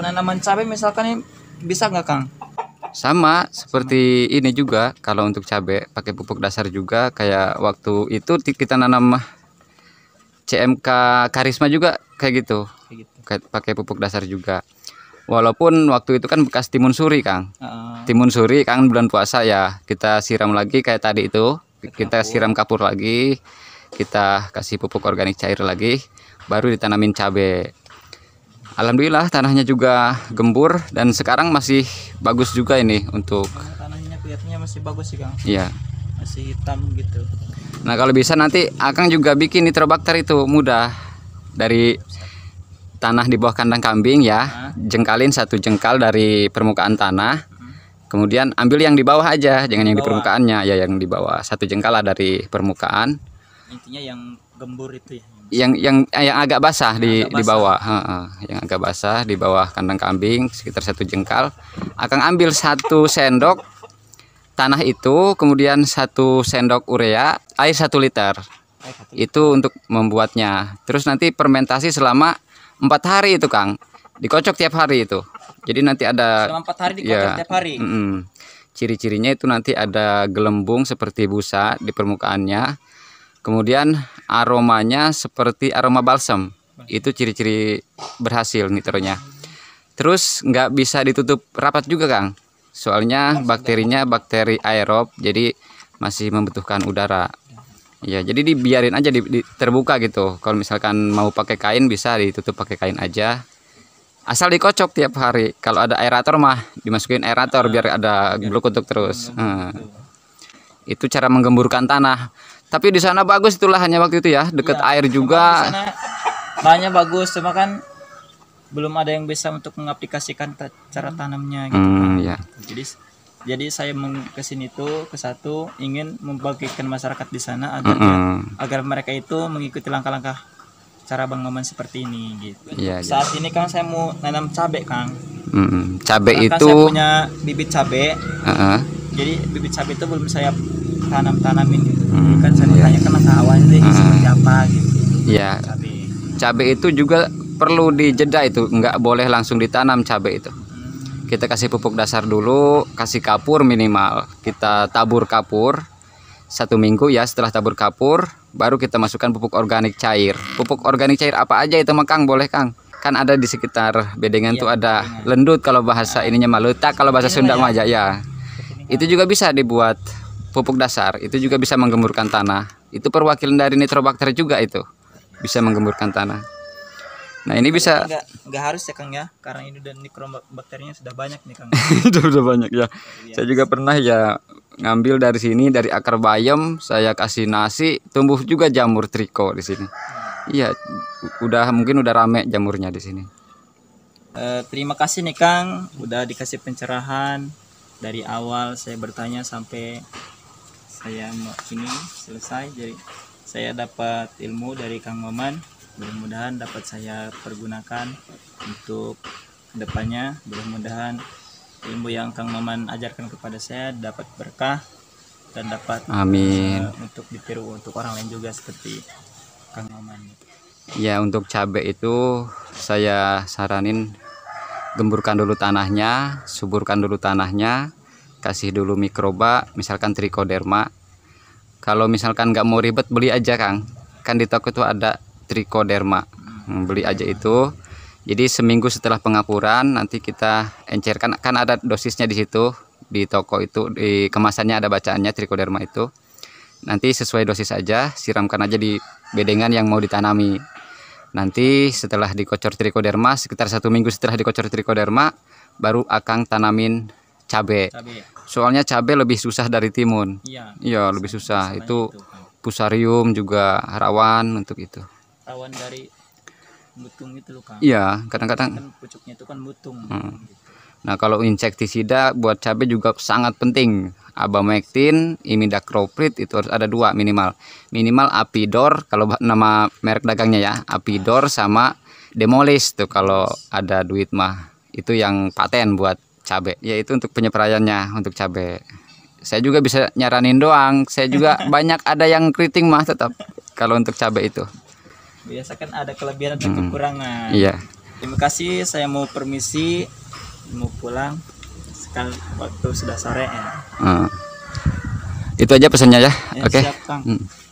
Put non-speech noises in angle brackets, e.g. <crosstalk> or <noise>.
penanaman cabai misalkan ini bisa nggak Kang? Sama seperti Sama. ini juga kalau untuk cabai pakai pupuk dasar juga kayak waktu itu kita nanam CMK Karisma juga kayak gitu. Kayak gitu. Pakai pupuk dasar juga. Walaupun waktu itu kan bekas timun suri, Kang. Uh. Timun suri kang bulan puasa ya. Kita siram lagi kayak tadi itu. Kita siram kapur lagi. Kita kasih pupuk organik cair lagi, baru ditanamin cabai. Alhamdulillah tanahnya juga gembur dan sekarang masih bagus juga ini untuk tanahnya kelihatannya masih bagus sih Kang. Iya. Masih hitam gitu. Nah, kalau bisa nanti Akang juga bikin nitrobakter itu mudah dari tanah di bawah kandang kambing ya. Jengkalin satu jengkal dari permukaan tanah. Kemudian ambil yang di bawah aja, jangan yang di permukaannya, ya yang di bawah. Satu jengkal lah dari permukaan. Intinya yang gembur itu ya yang yang eh, yang agak basah di agak basah. di bawah, ha, ha. yang agak basah di bawah kandang kambing sekitar satu jengkal. Akan ambil satu sendok tanah itu, kemudian satu sendok urea, air satu liter. Itu untuk membuatnya. Terus nanti fermentasi selama empat hari itu, Kang. Dikocok tiap hari itu. Jadi nanti ada selama empat hari dikocok ya, tiap hari. Mm -mm. Ciri-cirinya itu nanti ada gelembung seperti busa di permukaannya Kemudian aromanya seperti aroma balsam. Itu ciri-ciri berhasil nitronya. Terus nggak bisa ditutup rapat juga Kang. Soalnya bakterinya bakteri aerob, jadi masih membutuhkan udara. Ya, jadi dibiarin aja di, di, terbuka gitu. Kalau misalkan mau pakai kain bisa ditutup pakai kain aja. Asal dikocok tiap hari. Kalau ada aerator mah dimasukin aerator biar ada iya. untuk terus. Hmm. Itu cara menggemburkan tanah. Tapi di sana bagus itulah hanya waktu itu ya, dekat ya, air juga. Banyak bagus, cuma kan belum ada yang bisa untuk mengaplikasikan cara tanamnya gitu. Hmm, ya. Jadi jadi saya ke sini tuh ke satu ingin membagikan masyarakat di sana agar mm -hmm. agar mereka itu mengikuti langkah-langkah cara Bang Maman seperti ini gitu. Ya, Saat ya. ini kan saya mau nanam cabai, Kang. Mm -hmm. Cabai kan itu saya punya bibit cabai. Uh -huh. Jadi bibit cabai itu belum saya tanam-tanamin ini gitu. Hmm, kan saya tanya kenapa awalnya hmm. seperti apa gitu. Ya. Cabai. itu juga perlu dijeda itu, nggak boleh langsung ditanam cabai itu. Kita kasih pupuk dasar dulu, kasih kapur minimal. Kita tabur kapur satu minggu ya setelah tabur kapur baru kita masukkan pupuk organik cair pupuk organik cair apa aja itu mekang boleh Kang kan ada di sekitar bedengan ya, tuh ada bedengan. lendut kalau bahasa ininya malutak tak kalau bahasa Sunda mah ya, ya. itu juga bisa dibuat pupuk dasar itu juga bisa menggemburkan tanah itu perwakilan dari nitrobakter juga itu bisa menggemburkan tanah nah ini bisa nggak, nggak harus ya kang ya karena ini dan nitrobakternya sudah banyak nih kang <laughs> sudah sudah banyak ya iya. saya juga pernah ya ngambil dari sini dari akar bayam saya kasih nasi tumbuh juga jamur triko di sini hmm. iya udah mungkin udah rame jamurnya di sini Uh, terima kasih nih Kang udah dikasih pencerahan dari awal saya bertanya sampai saya ini selesai jadi saya dapat ilmu dari Kang Maman mudah-mudahan dapat saya pergunakan untuk kedepannya mudah-mudahan ilmu yang Kang Maman ajarkan kepada saya dapat berkah dan dapat eh, Amin untuk ditiru untuk orang lain juga seperti Kang Maman ya untuk cabai itu saya saranin gemburkan dulu tanahnya suburkan dulu tanahnya kasih dulu mikroba misalkan trichoderma kalau misalkan nggak mau ribet beli aja Kang kan di toko itu ada trichoderma hmm, beli aja itu jadi seminggu setelah pengapuran nanti kita encerkan kan ada dosisnya di situ di toko itu di kemasannya ada bacaannya trichoderma itu nanti sesuai dosis aja siramkan aja di bedengan yang mau ditanami nanti setelah dikocor trichoderma sekitar satu minggu setelah dikocor trichoderma baru akan tanamin cabe. Ya. Soalnya cabe lebih susah dari timun. Iya. Ya, lebih susah. Itu, itu pusarium juga rawan untuk itu. Rawan dari mutung itu loh, Kang. Iya, kadang-kadang kan pucuknya itu kan butung. Hmm. Nah, kalau insektisida buat cabe juga sangat penting. Abamectin, Imidacloprid itu harus ada dua minimal. Minimal Apidor kalau nama merek dagangnya ya, Apidor sama Demolis tuh kalau ada duit mah. Itu yang paten buat cabai yaitu untuk penyeprayannya untuk cabe saya juga bisa nyaranin doang saya juga <laughs> banyak ada yang keriting mah tetap kalau untuk cabe itu biasa kan ada kelebihan dan hmm. kekurangan iya terima kasih saya mau permisi mau pulang sekarang waktu sudah sore ya hmm. itu aja pesannya ya, ya oke okay.